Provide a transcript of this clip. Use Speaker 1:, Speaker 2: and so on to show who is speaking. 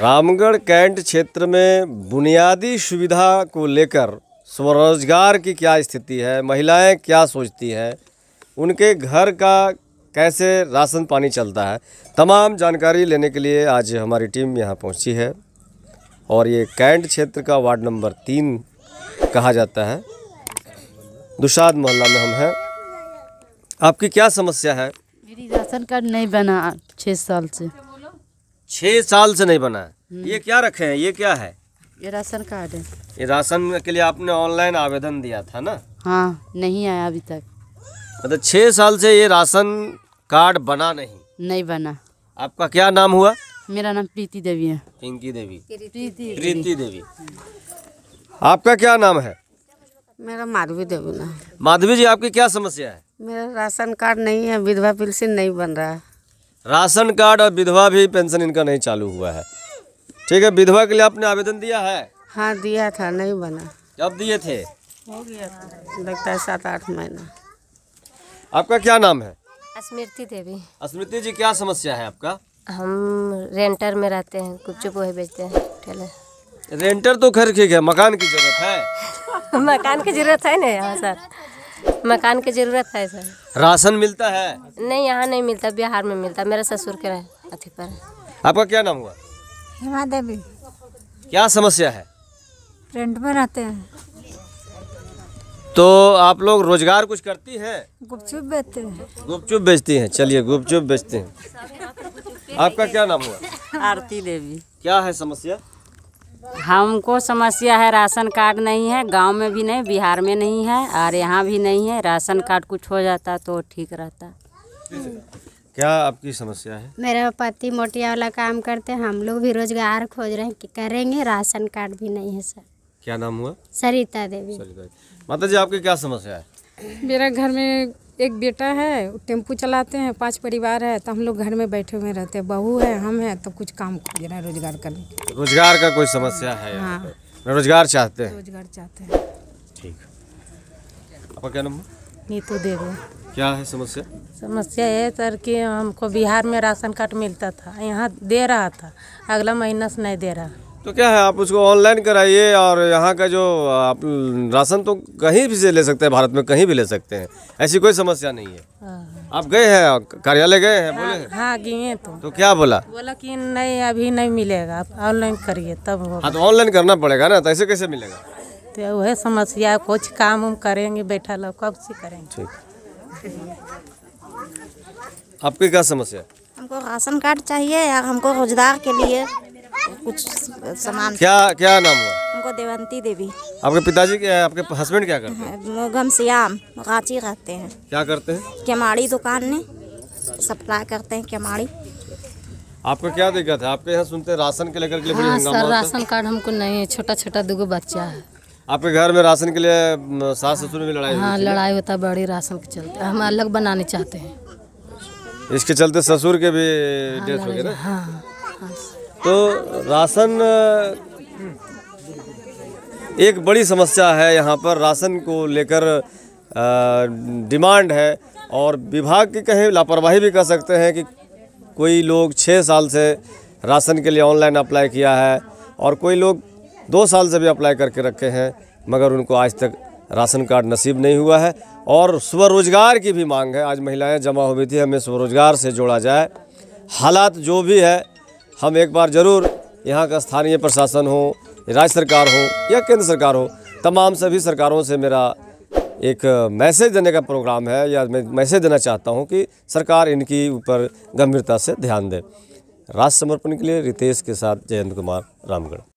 Speaker 1: Ramgarh cantt क्षेत्र में बुनियादी सुविधा को लेकर स्वरोजगार की क्या स्थिति है महिलाएं क्या सोचती हैं उनके घर का कैसे राशन पानी चलता है तमाम जानकारी लेने के लिए आज हमारी टीम यहाँ पहुँची है और ये कैंट क्षेत्र का वार्ड नंबर तीन कहा जाता है दुषाद मोहल्ला में हम हैं आपकी क्या समस्या है मेरी राशन कार्ड नहीं बना छः साल से छह साल से नहीं बना हम्म। ये क्या रखे हैं ये क्या है ये राशन कार्ड है ये राशन के लिए आपने ऑनलाइन आवेदन दिया था ना हाँ नहीं आया अभी तक मतलब छह साल से ये राशन कार्ड बना नहीं नहीं बना आपका क्या नाम हुआ मेरा नाम प्रीति देवी है पिंकी देवी प्रीति प्रीति देवी आपका क्या नाम है मेरा माधवी देवी नाम माधवी जी आपकी क्या समस्या है मेरा राशन कार्ड नहीं है विधवा पेंशन नहीं बन रहा है राशन कार्ड और विधवा भी पेंशन इनका नहीं चालू हुआ है ठीक है विधवा के लिए आपने आवेदन दिया है हाँ दिया था नहीं बना जब दिए थे हो गया लगता है सात आठ महीना आपका क्या नाम है स्मृति देवी स्मृति जी क्या समस्या है आपका हम रेंटर में रहते हैं कुछ वही बेचते हैं ठेले रेंटर तो खैर ठीक है मकान की जरूरत है मकान की जरूरत है ना यहाँ सर मकान की जरूरत है सर राशन मिलता है नहीं यहाँ नहीं मिलता बिहार में मिलता मेरा ससुर के अथी पर आपका क्या नाम हुआ हिमा देवी क्या समस्या है रेंट में रहते हैं तो आप लोग रोजगार कुछ करती हैं गुपचुप बेचते हैं गुपचुप बेचती हैं चलिए गुपचुप बेचते हैं आपका क्या नाम हुआ आरती देवी क्या है समस्या हमको हाँ, समस्या है राशन कार्ड नहीं है गांव में भी नहीं बिहार में नहीं है और यहाँ भी नहीं है राशन कार्ड कुछ हो जाता तो ठीक रहता क्या आपकी समस्या है मेरा पति मोटिया वाला काम करते हैं हम लोग भी रोजगार खोज रहे हैं कि करेंगे राशन कार्ड भी नहीं है सर क्या नाम हुआ सरिता देवी सरिता माता जी आपकी क्या समस्या है मेरा घर में एक बेटा है टेम्पू चलाते हैं पांच परिवार है तो हम लोग घर में बैठे हुए रहते हैं बहू है हम हैं तो कुछ काम कर रोजगार करने रोजगार का कोई समस्या है हाँ रोजगार चाहते हैं रोजगार चाहते हैं ठीक आपका क्या नंबर नीतू देवी क्या है समस्या समस्या है सर कि हमको बिहार में राशन कार्ड मिलता था यहाँ दे रहा था अगला महीना से नहीं दे रहा तो क्या है आप उसको ऑनलाइन कराइए और यहाँ का जो आप राशन तो कहीं भी से ले सकते हैं भारत में कहीं भी ले सकते हैं ऐसी कोई समस्या नहीं है हाँ। आप गए हैं कार्यालय गए हैं बोले हाँ, हाँ गए तो तो क्या बोला बोला कि नहीं अभी नहीं मिलेगा आप ऑनलाइन करिए तब हाँ तो ऑनलाइन करना पड़ेगा ना तो ऐसे कैसे मिलेगा तो वह समस्या कुछ काम उम करेंगे बैठा लोग कब से करेंगे ठीक आपकी क्या समस्या हमको राशन कार्ड चाहिए या हमको रोजगार के लिए कुछ सामान क्या क्या नाम हुआ उनको देवंती देवी आपके पिताजी क्या है आपके हस्बैंड क्या करते हैं घम श्याम गाची रहते हैं क्या करते हैं केमाड़ी दुकान में सप्लाई करते हैं केमाड़ी आपको क्या दिक्कत है आपके यहाँ सुनते राशन के लेकर के लिए हाँ, सर राशन कार्ड हमको नहीं है छोटा छोटा दो बच्चा है आपके घर में राशन के लिए सास ससुर में लड़ाई हाँ लड़ाई होता है बड़ी राशन के चलते हम अलग बनाने चाहते हैं इसके चलते ससुर के भी डेथ हाँ, हो गया ना हाँ, हाँ, हाँ तो राशन एक बड़ी समस्या है यहाँ पर राशन को लेकर डिमांड है और विभाग की कहीं लापरवाही भी कर सकते हैं कि कोई लोग छः साल से राशन के लिए ऑनलाइन अप्लाई किया है और कोई लोग दो साल से भी अप्लाई करके रखे हैं मगर उनको आज तक राशन कार्ड नसीब नहीं हुआ है और स्वरोजगार की भी मांग है आज महिलाएं जमा हुई थी हमें स्वरोजगार से जोड़ा जाए हालात जो भी है हम एक बार ज़रूर यहाँ का स्थानीय प्रशासन हो राज्य सरकार हो या केंद्र सरकार हो तमाम सभी सरकारों से मेरा एक मैसेज देने का प्रोग्राम है या मैं मैसेज देना चाहता हूँ कि सरकार इनकी ऊपर गंभीरता से ध्यान दे राष्ट्र समर्पण के लिए रितेश के साथ जयंत कुमार रामगढ़